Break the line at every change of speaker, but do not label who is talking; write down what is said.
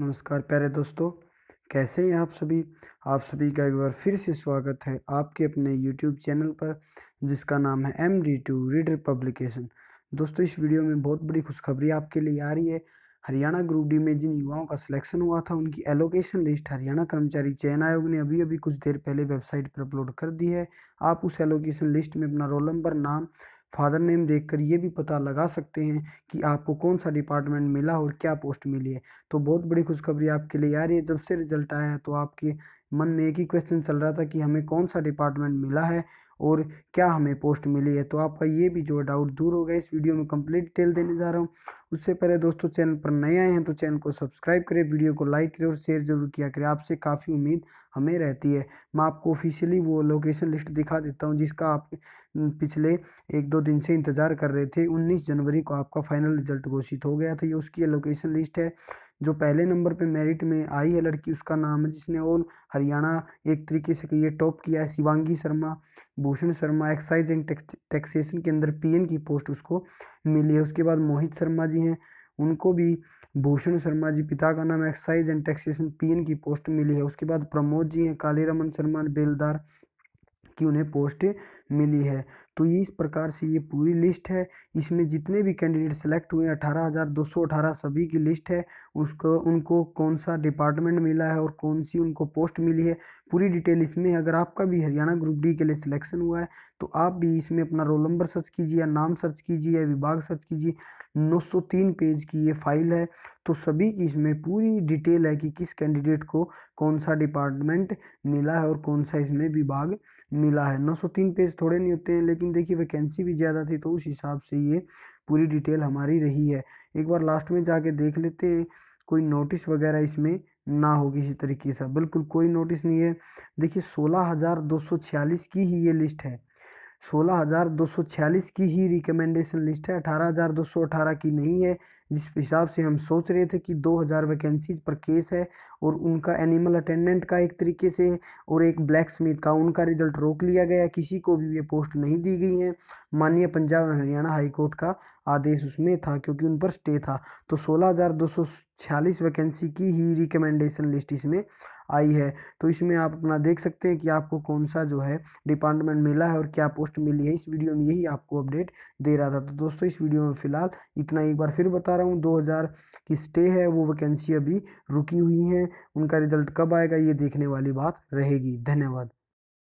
नमस्कार प्यारे दोस्तों कैसे हैं आप सभी आप सभी का एक बार फिर से स्वागत है आपके अपने YouTube चैनल पर जिसका नाम है M D two reader publication दोस्तों इस वीडियो में बहुत बड़ी खुशखबरी आपके लिए आ रही है हरियाणा ग्रुप डी में जिन युवाओं का सिलेक्शन हुआ था उनकी एलोकेशन लिस्ट हरियाणा कर्मचारी चयन आयोग ने अभी अभी कुछ देर पहले वेबसाइट पर अपलोड कर दी है आप उस एलोकेशन लिस्ट में अपना रोल नंबर नाम फादर नेम देखकर ये भी पता लगा सकते हैं कि आपको कौन सा डिपार्टमेंट मिला और क्या पोस्ट मिली है तो बहुत बड़ी खुशखबरी आपके लिए आ रही है जब से रिजल्ट आया है तो आपके मन में एक ही क्वेश्चन चल रहा था कि हमें कौन सा डिपार्टमेंट मिला है और क्या हमें पोस्ट मिली है तो आपका ये भी जो डाउट दूर हो गया इस वीडियो में कंप्लीट डिटेल देने जा रहा हूँ उससे पहले दोस्तों चैनल पर नए आए हैं तो चैनल को सब्सक्राइब करें वीडियो को लाइक करें और शेयर जरूर किया करें आपसे काफ़ी उम्मीद हमें रहती है मैं आपको ऑफिशियली वो लोकेशन लिस्ट दिखा देता हूँ जिसका आप पिछले एक दो दिन से इंतज़ार कर रहे थे उन्नीस जनवरी को आपका फाइनल रिजल्ट घोषित हो गया था ये उसकी लोकेशन लिस्ट है जो पहले नंबर पे मेरिट में आई है लड़की उसका नाम है जिसने ऑल हरियाणा एक तरीके से ये टॉप किया है Shivangi Sharma Bhushan Sharma excise and taxation के अंदर पी की पोस्ट उसको मिली है उसके बाद मोहित शर्मा जी हैं उनको भी भूषण शर्मा जी पिता का नाम एक्साइज एंड टैक्सेशन पीएन की पोस्ट मिली है उसके बाद प्रमोद जी हैं रमन शर्मा बेलदार कि उन्हें पोस्ट मिली है तो ये इस प्रकार से ये पूरी लिस्ट है इसमें जितने भी कैंडिडेट सेलेक्ट हुए अठारह हज़ार दो सौ अठारह सभी की लिस्ट है उसको उनको कौन सा डिपार्टमेंट मिला है और कौन सी उनको पोस्ट मिली है पूरी डिटेल इसमें अगर आपका भी हरियाणा ग्रुप डी के लिए सिलेक्शन हुआ है तो आप भी इसमें अपना रोल नंबर सर्च कीजिए या नाम सर्च कीजिए या विभाग सर्च कीजिए 903 पेज की ये फाइल है तो सभी की इसमें पूरी डिटेल है कि किस कैंडिडेट को कौन सा डिपार्टमेंट मिला है और कौन सा इसमें विभाग मिला है 903 पेज थोड़े नहीं होते हैं लेकिन देखिए वैकेंसी भी ज़्यादा थी तो उस हिसाब से ये पूरी डिटेल हमारी रही है एक बार लास्ट में जाके देख लेते हैं कोई नोटिस वगैरह इसमें ना हो किसी तरीके से बिल्कुल कोई नोटिस नहीं है देखिए सोलह हज़ार दो सौ छियालीस की ही ये लिस्ट है सोलह हज़ार दो सौ छियालीस की ही रिकमेंडेशन लिस्ट है अठारह हज़ार दो सौ अठारह की नहीं है जिस हिसाब से हम सोच रहे थे कि 2000 वैकेंसीज पर केस है और उनका एनिमल अटेंडेंट का एक तरीके से और एक ब्लैक स्मिथ का उनका रिजल्ट रोक लिया गया किसी को भी ये पोस्ट नहीं दी गई है माननीय पंजाब और हरियाणा हाईकोर्ट का आदेश उसमें था क्योंकि उन पर स्टे था तो सोलह वैकेंसी की ही रिकमेंडेशन लिस्ट इसमें आई है तो इसमें आप अपना देख सकते हैं कि आपको कौन सा जो है डिपार्टमेंट मिला है और क्या पोस्ट मिली है इस वीडियो में यही आपको अपडेट दे रहा था तो दोस्तों इस वीडियो में फिलहाल इतना एक बार फिर बता बता रहा हूँ 2000 की स्टे है वो वैकेंसी अभी रुकी हुई हैं उनका रिजल्ट कब आएगा ये देखने वाली बात रहेगी धन्यवाद